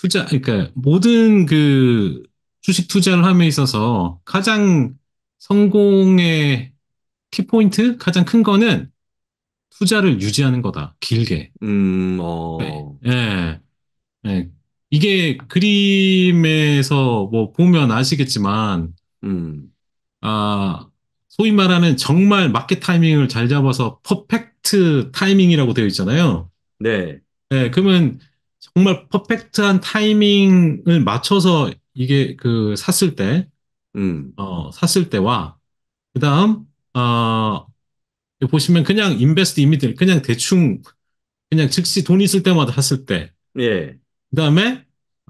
투자, 그러니까 모든 그 주식 투자를 함에 있어서 가장 성공의 키포인트, 가장 큰 거는 투자를 유지하는 거다. 길게. 음, 어. 네. 예. 네. 이게 그림에서 뭐 보면 아시겠지만, 음. 아, 소위 말하는 정말 마켓 타이밍을 잘 잡아서 퍼펙트 타이밍이라고 되어 있잖아요. 네. 네, 그러면 정말 퍼펙트한 타이밍을 맞춰서 이게 그 샀을 때, 음. 어, 샀을 때와, 그 다음, 어, 보시면 그냥 인베스트 이미들, 그냥 대충, 그냥 즉시 돈 있을 때마다 샀을 때. 예. 그 다음에,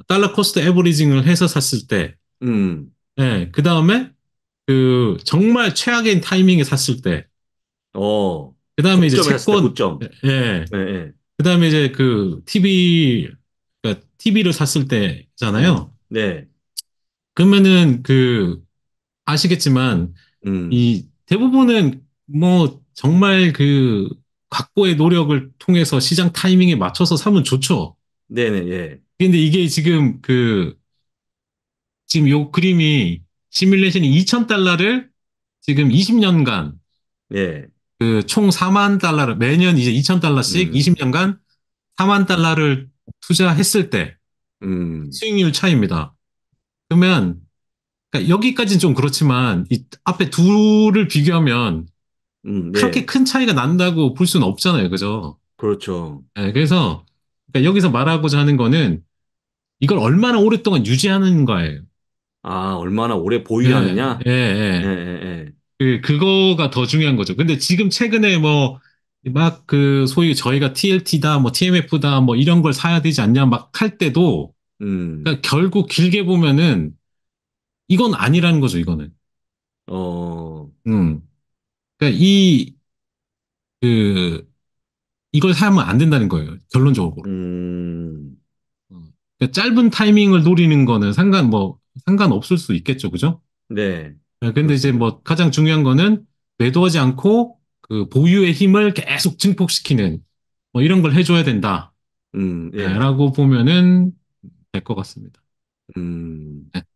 달러 코스트 에버리징을 해서 샀을 때. 음. 예. 그 다음에, 그, 정말 최악의 타이밍에 샀을 때. 어. 그 다음에 이제 채권. 때, 예. 예. 예. 그 다음에 이제 그 TV, 그러니까 TV를 샀을 때잖아요. 네. 그러면은 그 아시겠지만 음. 이 대부분은 뭐 정말 그 각고의 노력을 통해서 시장 타이밍에 맞춰서 사면 좋죠. 네네, 예. 근데 이게 지금 그, 지금 요 그림이 시뮬레이션이 2,000달러를 지금 20년간 예. 그총 4만 달러를 매년 이제 2천 달러씩 음. 20년간 4만 달러를 투자했을 때 음. 수익률 차이입니다. 그러면 그러니까 여기까지는 좀 그렇지만 이 앞에 둘을 비교하면 음, 네. 그렇게 큰 차이가 난다고 볼 수는 없잖아요, 그죠? 그렇죠. 네, 그래서 그러니까 여기서 말하고자 하는 거는 이걸 얼마나 오랫동안 유지하는 거예요. 아, 얼마나 오래 보유하느냐? 예, 예. 예, 예. 예, 예. 그, 그거가 더 중요한 거죠. 근데 지금 최근에 뭐, 막 그 소위 저희가 TLT다, 뭐 TMF다, 뭐 이런 걸 사야 되지 않냐 막 할 때도, 음. 그러니까 결국 길게 보면은 이건 아니라는 거죠, 이거는. 어. 음. 그러니까 이, 그, 이걸 사면 안 된다는 거예요, 결론적으로. 음. 어. 그러니까 짧은 타이밍을 노리는 거는 상관, 뭐, 상관없을 수 있겠죠, 그죠? 네. 예, 근데 이제 뭐 가장 중요한 거는 매도하지 않고 그 보유의 힘을 계속 증폭시키는 뭐 이런 걸 해줘야 된다. 음, 예. 예 라고 보면은 될 것 같습니다. 음. 네.